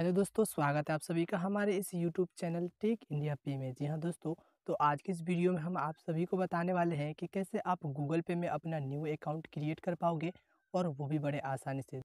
hello दोस्तों स्वागत है आप सभी का हमारे इस यूट्यूब चैनल टेक इंडिया पे में जी हाँ दोस्तों तो आज की इस वीडियो में हम आप सभी को बताने वाले हैं कि कैसे आप गूगल पे में अपना न्यू अकाउंट क्रिएट कर पाओगे और वो भी बड़े आसानी से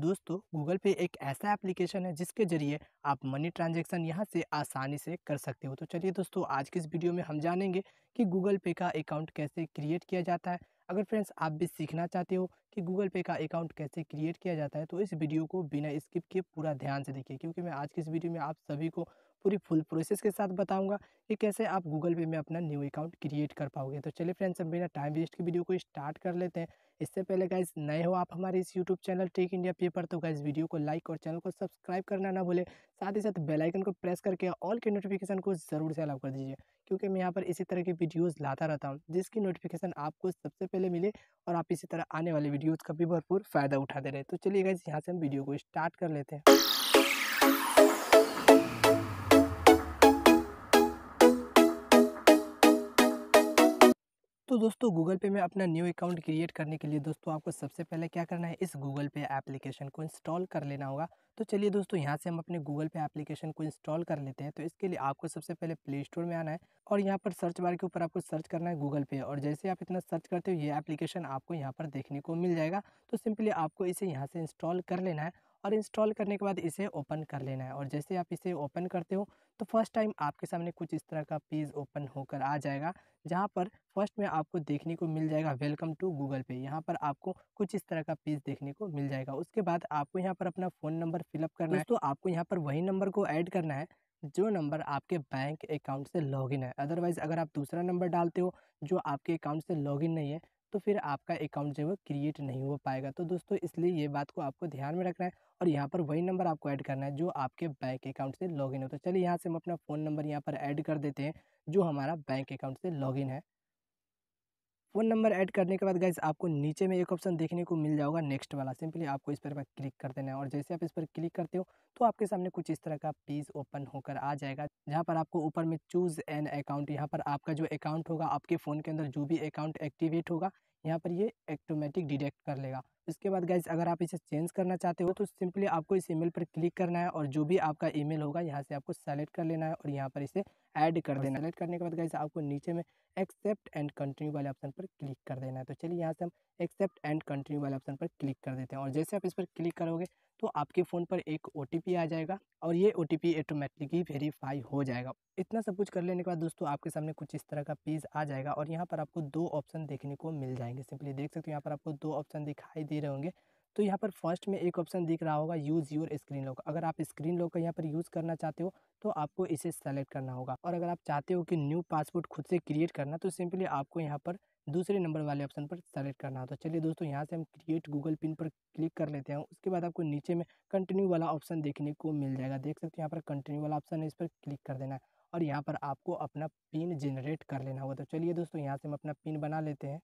दोस्तों गूगल पे एक ऐसा एप्लीकेशन है जिसके जरिए आप मनी ट्रांजेक्शन यहाँ से आसानी से कर सकते हो तो चलिए दोस्तों आज की इस वीडियो में हम जानेंगे कि गूगल पे का अकाउंट कैसे क्रिएट किया जाता है अगर फ्रेंड्स आप भी सीखना चाहते हो कि गूगल पे का अकाउंट कैसे क्रिएट किया जाता है तो इस वीडियो को बिना स्किप किए पूरा ध्यान से देखिए क्योंकि मैं आज की इस वीडियो में आप सभी को पूरी फुल प्रोसेस के साथ बताऊंगा कि कैसे आप गूगल पे में अपना न्यू अकाउंट क्रिएट कर पाओगे तो चलिए फ्रेंड्स हम बिना टाइम वेस्ट की वीडियो को स्टार्ट कर लेते हैं इससे पहले गाइज नए हो आप हमारे इस यूट्यूब चैनल टेक इंडिया पे पर तो गाइज वीडियो को लाइक और चैनल को सब्सक्राइब करना ना भूले साथ ही साथ बेलाइकन को प्रेस करके ऑल के नोटिफिकेशन को ज़रूर से अलाउ कर दीजिए क्योंकि मैं यहाँ पर इसी तरह की वीडियोज़ लाता रहता हूँ जिसकी नोटिफिकेशन आपको सबसे पहले मिले और आप इसी तरह आने वाली वीडियो यूथ का भी भरपूर फ़ायदा उठाते रहे तो चलिए गाइज यहाँ से हम वीडियो को स्टार्ट कर लेते हैं तो दोस्तों गूगल पे में अपना न्यू अकाउंट क्रिएट करने के लिए दोस्तों आपको सबसे पहले क्या करना है इस गूगल पे एप्लीकेशन को इंस्टॉल कर लेना होगा तो चलिए दोस्तों यहाँ से हम अपने गूगल पे एप्लीकेशन को इंस्टॉल कर लेते हैं तो इसके लिए आपको सबसे पहले प्ले स्टोर में आना है और यहाँ पर सर्च बार के ऊपर आपको सर्च करना है गूगल पे और जैसे आप इतना सर्च करते हो ये एप्लीकेशन आपको यहाँ पर देखने को मिल जाएगा तो सिंपली आपको इसे यहाँ से इंस्टॉल कर लेना है और इंस्टॉल करने के बाद इसे ओपन कर लेना है और जैसे आप इसे ओपन करते हो तो फर्स्ट टाइम आपके सामने कुछ इस तरह का पेज ओपन होकर आ जाएगा जहाँ पर फर्स्ट में आपको देखने को मिल जाएगा वेलकम टू गूगल पे यहाँ पर आपको कुछ इस तरह का पेज देखने को मिल जाएगा उसके बाद आपको यहाँ पर अपना फ़ोन नंबर फिलअप करना है तो आपको यहाँ पर वही नंबर को ऐड करना है जो नंबर आपके बैंक अकाउंट से लॉगिन है अदरवाइज़ अगर आप दूसरा नंबर डालते हो जो आपके अकाउंट से लॉगिन नहीं है तो फिर आपका अकाउंट जो है क्रिएट नहीं हो पाएगा तो दोस्तों इसलिए ये बात को आपको ध्यान में रखना है और यहाँ पर वही नंबर आपको ऐड करना है जो आपके बैंक अकाउंट से लॉगिन हो तो चलिए यहाँ से हम अपना फ़ोन नंबर यहाँ पर ऐड कर देते हैं जो हमारा बैंक अकाउंट से लॉगिन है फ़ोन नंबर ऐड करने के बाद गाइज़ आपको नीचे में एक ऑप्शन देखने को मिल जाएगा नेक्स्ट वाला सिंपली आपको इस पर क्लिक कर देना है और जैसे आप इस पर क्लिक करते हो तो आपके सामने कुछ इस तरह का पेज ओपन होकर आ जाएगा जहाँ पर आपको ऊपर में चूज़ एन अकाउंट यहाँ पर आपका जो अकाउंट होगा आपके फ़ोन के अंदर जो भी अकाउंट एक्टिवेट होगा यहाँ पर ये एक्टोमेटिक डिटेक्ट कर लेगा इसके बाद गाइज अगर आप इसे चेंज करना चाहते हो तो सिंपली आपको इस ईमेल पर क्लिक करना है और जो भी आपका ईमेल होगा यहाँ से आपको सेलेक्ट कर लेना है और यहाँ पर इसे ऐड कर देना सेलेक्ट करने के बाद गाइस आपको नीचे में एक्सेप्ट एंड कंटिन्यू वाले ऑप्शन पर क्लिक कर देना है तो चलिए यहाँ से हम एक्सेप्ट एंड कंटिन्यू वाले ऑप्शन पर क्लिक कर देते हैं और जैसे आप इस पर क्लिक करोगे तो आपके फ़ोन पर एक ओ आ जाएगा और ये ओ टी ऑटोमेटिकली वेरीफाई हो जाएगा इतना सब कुछ कर लेने के बाद दोस्तों आपके सामने कुछ इस तरह का पेज आ जाएगा और यहाँ पर आपको दो ऑप्शन देखने को मिल जाएंगे सिंपली देख सकते हो यहाँ पर आपको दो ऑप्शन दिखाई दे रहे होंगे तो यहाँ पर फर्स्ट में एक ऑप्शन दिख रहा होगा यूज़ योर स्क्रीन लॉक अगर आप स्क्रीन लॉक का यहाँ पर यूज़ करना चाहते हो तो आपको इसे सेलेक्ट करना होगा और अगर आप चाहते हो कि न्यू पासपोर्ट खुद से क्रिएट करना तो सिंपली आपको यहाँ पर दूसरे नंबर वाले ऑप्शन पर सेलेक्ट करना होता है तो चलिए दोस्तों यहाँ से हम क्रिएट गूगल पिन पर क्लिक कर लेते हैं उसके बाद आपको नीचे में कंटिन्यू वाला ऑप्शन देखने को मिल जाएगा देख सकते हो यहाँ पर कंटिन्यू वाला ऑप्शन है इस पर क्लिक कर देना है और यहाँ पर आपको अपना पिन जनरेट कर लेना होगा तो चलिए दोस्तों यहाँ से हम अपना पिन बना लेते हैं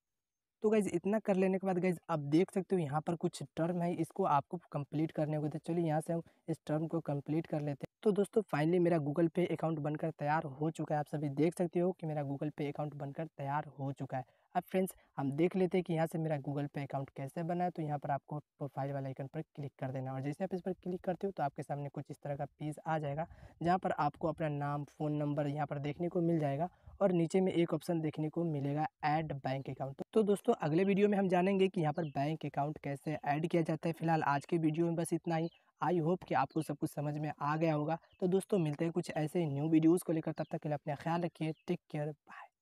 तो गाइज इतना कर लेने के बाद गाइज आप देख सकते हो यहाँ पर कुछ टर्म है इसको आपको कंप्लीट करने को तो चलिए यहाँ से हम इस टर्म को कंप्लीट कर लेते हैं तो दोस्तों फाइनली मेरा गूगल पे अकाउंट बनकर तैयार हो चुका है आप सभी देख सकते हो कि मेरा गूगल पे अकाउंट बनकर तैयार हो चुका है अब फ्रेंड्स हम देख लेते हैं कि यहाँ से मेरा गूगल पे अकाउंट कैसे बना है तो यहाँ पर आपको प्रोफाइल वाले आइकन पर क्लिक कर देना और जैसे आप इस पर क्लिक करते हो तो आपके सामने कुछ इस तरह का पेज आ जाएगा जहाँ पर आपको अपना नाम फ़ोन नंबर यहाँ पर देखने को मिल जाएगा और नीचे में एक ऑप्शन देखने को मिलेगा ऐड बैंक अकाउंट तो दोस्तों अगले वीडियो में हम जानेंगे कि यहाँ पर बैंक अकाउंट कैसे ऐड किया जाता है फिलहाल आज के वीडियो में बस इतना ही आई होप कि आपको सब कुछ समझ में आ गया होगा तो दोस्तों मिलते हैं कुछ ऐसे न्यू वीडियोज़ को लेकर तब तक के लिए अपना ख्याल रखिए टेक केयर बाय